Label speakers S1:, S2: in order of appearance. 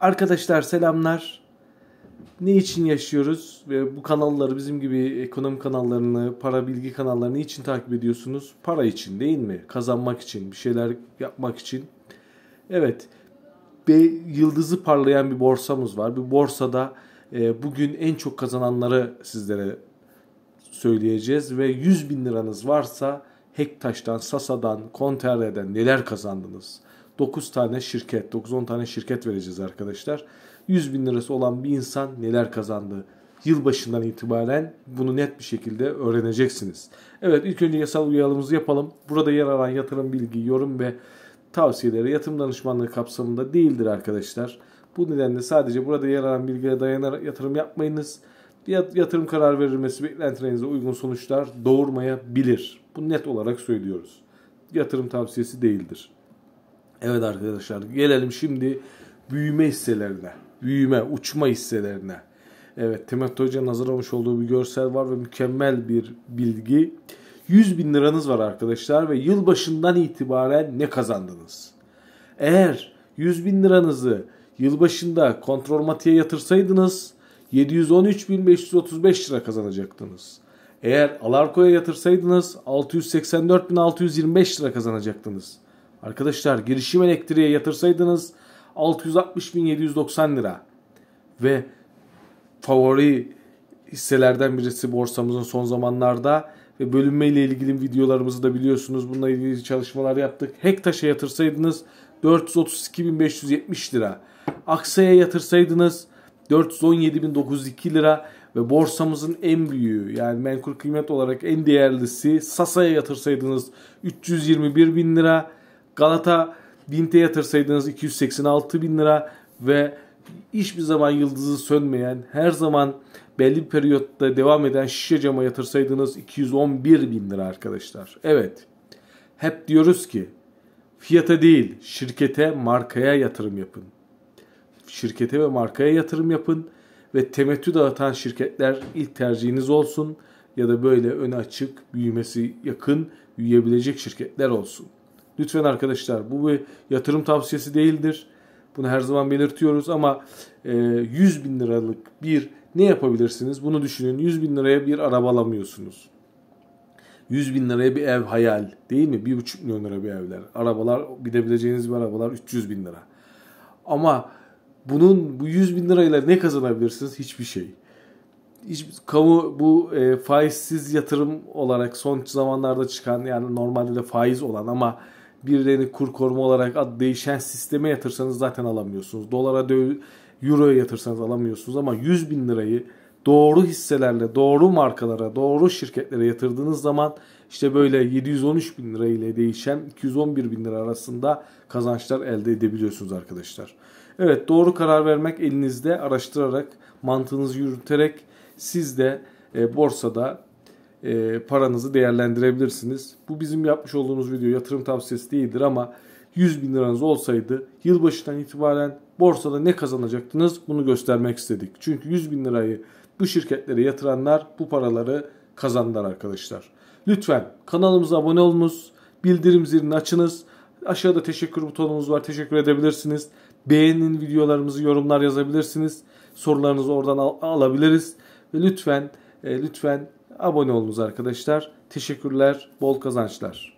S1: Arkadaşlar selamlar. Ne için yaşıyoruz? Ve bu kanalları bizim gibi ekonomi kanallarını, para bilgi kanallarını için takip ediyorsunuz? Para için değil mi? Kazanmak için, bir şeyler yapmak için. Evet. Ve yıldızı parlayan bir borsamız var. Bir borsada e, bugün en çok kazananları sizlere söyleyeceğiz. Ve 100 bin liranız varsa Hektaş'tan, Sasa'dan, Konterre'den neler kazandınız? 9 tane şirket, 9-10 tane şirket vereceğiz arkadaşlar. 100 bin lirası olan bir insan neler kazandı? Yılbaşından itibaren bunu net bir şekilde öğreneceksiniz. Evet ilk önce yasal uyarımızı yapalım. Burada yer alan yatırım bilgi, yorum ve tavsiyeleri yatırım danışmanlığı kapsamında değildir arkadaşlar. Bu nedenle sadece burada yer alan bilgilere dayanarak yatırım yapmayınız. Yatırım karar verilmesi beklentilerinize uygun sonuçlar doğurmayabilir. Bu net olarak söylüyoruz. Yatırım tavsiyesi değildir. Evet arkadaşlar gelelim şimdi büyüme hisselerine. Büyüme, uçma hisselerine. Evet Temet Hoca'nın hazırlamış olduğu bir görsel var ve mükemmel bir bilgi. 100 bin liranız var arkadaşlar ve yılbaşından itibaren ne kazandınız? Eğer 100 bin liranızı yılbaşında kontrol matiye yatırsaydınız 713.535 lira kazanacaktınız. Eğer Alarko'ya yatırsaydınız 684.625 lira kazanacaktınız. Arkadaşlar girişim elektriğe yatırsaydınız 660.790 lira ve favori hisselerden birisi borsamızın son zamanlarda ve bölünmeyle ilgili videolarımızı da biliyorsunuz. Bununla ilgili çalışmalar yaptık. Hektaş'a yatırsaydınız 432.570 lira. Aksa'ya yatırsaydınız 417.902 lira ve borsamızın en büyüğü yani menkul kıymet olarak en değerlisi Sasa'ya yatırsaydınız 321.000 lira Galata Binte yatırsaydınız 286 bin lira ve hiçbir zaman yıldızı sönmeyen, her zaman belli bir periyotta devam eden şişe cama yatırsaydınız 211 bin lira arkadaşlar. Evet, hep diyoruz ki fiyata değil, şirkete, markaya yatırım yapın. Şirkete ve markaya yatırım yapın ve temettü dağıtan şirketler ilk tercihiniz olsun ya da böyle öne açık, büyümesi yakın, büyüyebilecek şirketler olsun. Lütfen arkadaşlar bu bir yatırım tavsiyesi değildir. Bunu her zaman belirtiyoruz ama 100 e, bin liralık bir ne yapabilirsiniz? Bunu düşünün. 100 bin liraya bir araba alamıyorsunuz. 100 bin liraya bir ev hayal değil mi? 1,5 milyon lira bir evler. Arabalar gidebileceğiniz bir arabalar 300 bin lira. Ama bunun bu 100 bin lirayla ne kazanabilirsiniz? Hiçbir şey. Hiç, kamu bu e, faizsiz yatırım olarak son zamanlarda çıkan yani normalde de faiz olan ama Birilerini kur koruma olarak ad değişen sisteme yatırsanız zaten alamıyorsunuz. Dolara, euroya yatırsanız alamıyorsunuz ama 100 bin lirayı doğru hisselerle, doğru markalara, doğru şirketlere yatırdığınız zaman işte böyle 713 bin lira ile değişen 211 bin lira arasında kazançlar elde edebiliyorsunuz arkadaşlar. Evet doğru karar vermek elinizde araştırarak, mantığınızı yürüterek siz de e, borsada e, paranızı değerlendirebilirsiniz. Bu bizim yapmış olduğumuz video yatırım tavsiyesi değildir ama 100 bin liranız olsaydı yılbaşından itibaren borsada ne kazanacaktınız bunu göstermek istedik. Çünkü 100 bin lirayı bu şirketlere yatıranlar bu paraları kazandılar arkadaşlar. Lütfen kanalımıza abone olunuz, bildirim zilini açınız. Aşağıda teşekkür butonumuz var. Teşekkür edebilirsiniz. Beğenin videolarımızı, yorumlar yazabilirsiniz. Sorularınızı oradan al alabiliriz. Ve lütfen e, lütfen abone olunuz arkadaşlar. Teşekkürler, bol kazançlar.